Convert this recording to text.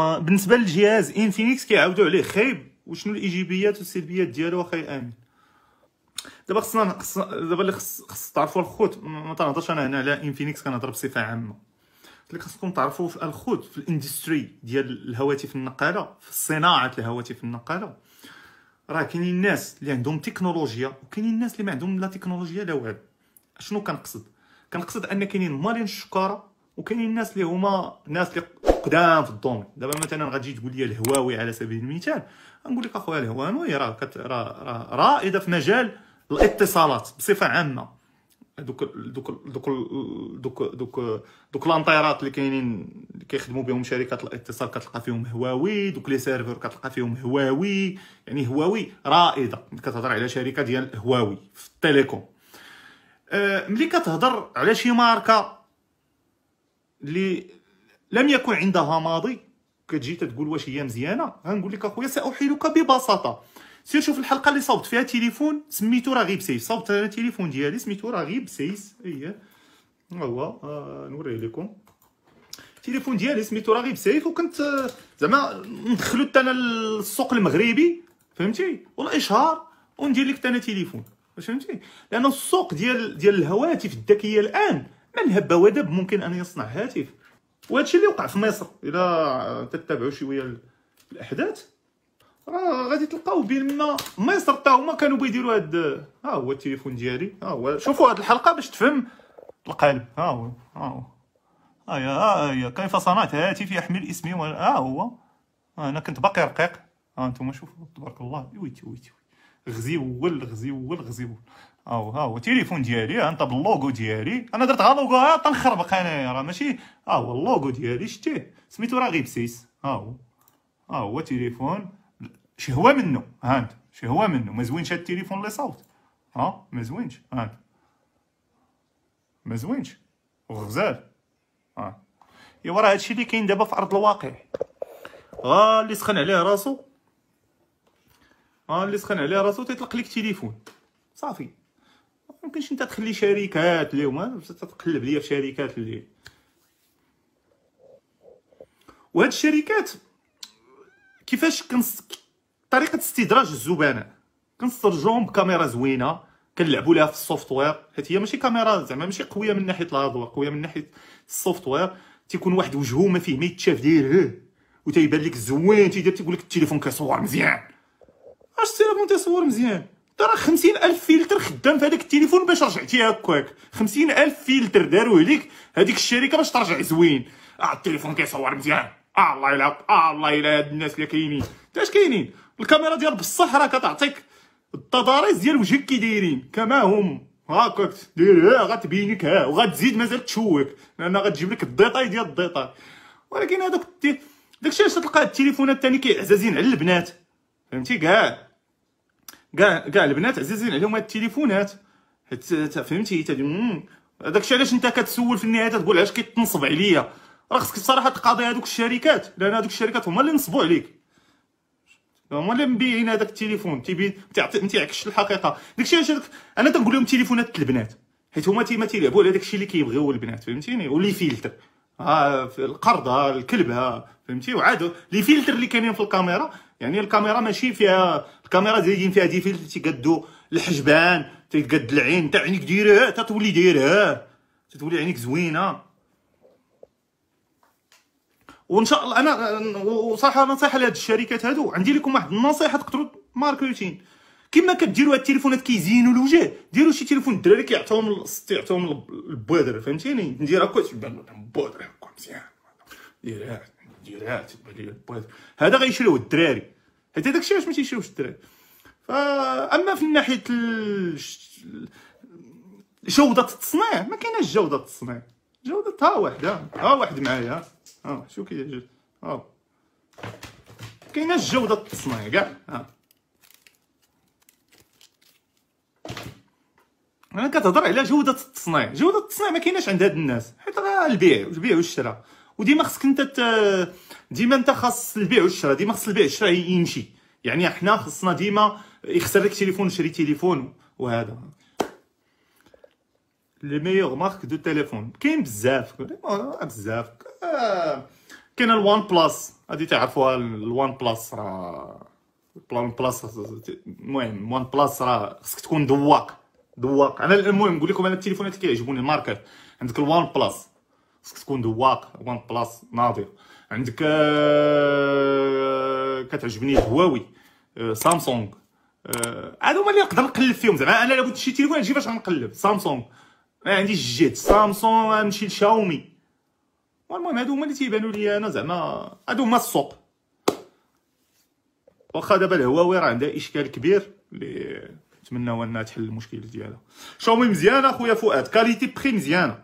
بالنسبه للجهاز انفينيكس كيعاودوا عليه خايب وشنو الايجابيات والسلبيات ديالو واخا امين دابا خصنا دابا اللي خص خص تعرفوا الخوت ما تنهضرش انا هنا على انفينيكس كنهضر بصفه عامه اللي خصكم تعرفوا في الخوت في الاندستري ديال الهواتف النقاله في صناعه الهواتف النقاله راه كاينين الناس اللي عندهم تكنولوجيا وكاينين الناس اللي ما عندهم لا تكنولوجيا لا والو شنو كنقصد كنقصد ان كاينين مالين الشكاره وكاينين الناس اللي هما ناس اللي قدام في الدومين دابا مثلا غتجي تقول لي الهواوي على سبيل المثال نقول لك اخويا الهواوي راه راه رائده في مجال الاتصالات بصفه عامه دوك دوك دوك دوك دوك دوك لانطيرات اللي كاينين اللي كيخدموا بهم شركات الاتصال كتلقى فيهم هواوي دوك لي سيرفر كتلقى فيهم هواوي يعني هواوي رائده كتهضر على شركه ديال هواوي في التليكوم أه ملي كتهضر على شي ماركه اللي لم يكن عندها ماضي كتجي تتقول واش هي مزيانه غنقول لك اخويا ساحيلك ببساطه سير شوف الحلقه اللي صوبت فيها تليفون سميتو رغيب سيس صوبت انا التليفون ديالي سميتو رغيب سيس هي هو آه نوريه لكم التليفون ديالي سميتو رغيب سيف وكنت آه، زعما ندخلو انا السوق المغربي فهمتي والاشهار وندير لك انا تليفون واش فهمتي لان السوق ديال ديال الهواتف الذكيه الان من هب ودب ممكن ان يصنع هاتف وهادشي اللي وقع في مصر الا تتبعوا شويه الاحداث راه غادي تلقاو بان مصر حتى هما كانوا بيديروا هاد ها هو التليفون ديالي ها هو شوفوا هاد الحلقه باش تفهم القالب ها هو ها هو ها هي ها هي كيف صنعت هاتفي يحمل اسمي و ها هو انا كنت باقي رقيق ها انتم شوفوا تبارك الله ويتي ويتي غزيول غزيول غزيول ها هو التليفون ديالي انت باللوغو ديالي انا درت غا لوغو ها آه، تنخربق انايا راه ماشي هو اللوغو ديالي شتيه سميتو ها هو ها هو تليفون ها انت شي هو منو ما زوينش هاد التليفون لي صوت ها ما زوينش انت ما زوينش وغزال ها ايوا راه هادشي اللي كاين دابا في ارض الواقع ها آه، اللي سخن عليه راسو ها آه، اللي سخن عليه راسو تيطلق لك تليفون صافي ممكنش انت تخلي شركات اليوم تتقلب ليا في شركات اللي وهاد الشركات كيفاش كنس طريقه استدراج الزبناء كنسترجوهم بكاميرا زوينه كنلعبوا لها في السوفتوير حيت هي ماشي كاميرا زعما ماشي قويه من ناحيه الهاردوير قويه من ناحيه السوفتوير تيكون واحد وجهه ما فيه ما يتشاف داير تيبان لك زوين تيدير تيقول لك التليفون كيصور مزيان اش التليفون تيصور مزيان ترى خمسين ألف فلتر خدام في هذاك التليفون باش رجعتي هكاك خمسين ألف فلتر داروه ليك هذيك الشركة باش ترجع زوين اه التليفون كيصور مزيان اه الله يلا اه الله يلا هاد الناس اللي كاينين تاش كاينين الكاميرا ديال بصح راه كتعطيك التضاريس ديال وجهك كي دايرين كما هم هاكاك دير ها آه، غتبينك ها آه، وغتزيد مازال تشوك لان غتجيب لك الديطاي ديال الديطاي ولكن هذاك داكشي علاش تلقى التليفونات الثاني كيعزازين على البنات فهمتي كاع كاع كاع البنات عزيزين عليهم هاد التليفونات حيت فهمتي تدي داكشي علاش انت كتسول في النهايه تقول علاش كيتنصب عليا راه خصك الصراحه تقاضي هادوك الشركات لان هادوك الشركات هما اللي نصبوا عليك هما اللي مبيعين هذاك التليفون تيبين تعطي انت تيعكسش الحقيقه داكشي علاش انا تنقول لهم تليفونات البنات حيت هما تيما تيلعبوا على داكشي اللي كيبغيو البنات فهمتيني ولي فيلتر ها القرض ها الكلب ها فهمتي وعاد لي فيلتر اللي كاينين في الكاميرا يعني الكاميرا ماشي فيها الكاميرا زايدين فيها دي فيلتر تيقادو الحجبان تيقد العين تاع عينيك ديريه تتولي دايره تتولي عينيك زوينه وان شاء الله انا وصراحه نصيحه لهاد الشركات هادو عندي لكم واحد النصيحه تقدروا ماركتين كما كديروا هاد التليفونات كيزينوا الوجه ديروا شي تليفون الدراري كيعطيهم الست يعطيهم البودر فهمتيني ندير هكا تبان لهم هكا مزيان ديرات ديرات تبان البودر هذا غيشريوه الدراري حيت هذاك الشيء علاش ما تيشوفش الدراري فاما في ناحيه جوده التصنيع ما كايناش جوده التصنيع جوده ها واحدة ها واحد معايا ها شو كي ها كايناش جوده التصنيع كاع ها انا كتهضر على جوده التصنيع جوده التصنيع ما كايناش عند هاد الناس حيت راه البيع والبيع والشراء وديما خصك انت ديما انت خاص البيع والشراء ديما خاص البيع والشراء يمشي يعني احنا خصنا ديما يخسر لك تليفون شري تليفون وهذا لي ميور مارك دو تيليفون كاين بزاف بزاف كاين الوان بلاس هادي تعرفوها الوان بلاس راه الوان بلاس المهم وان بلاس راه خصك تكون دواق دواق انا المهم نقول لكم انا التليفونات كيعجبوني الماركات عندك الوان بلاس خصك تكون دواق وان بلاس ناضي عندك آه، كتعجبني هواوي آه، سامسونج آه، هادو هما اللي نقدر نقلب فيهم زعما انا لو كنت شي تيليفون نجي فاش غنقلب سامسونج ما عنديش جيت سامسونج نمشي لشاومي المهم هادو هما اللي تيبانو لي انا زعما هادو هما السوق واخا دابا الهواوي راه عندها اشكال كبير اللي نتمناو انها تحل المشكل ديالها شاومي مزيانه اخويا فؤاد كاليتي بخي مزيانه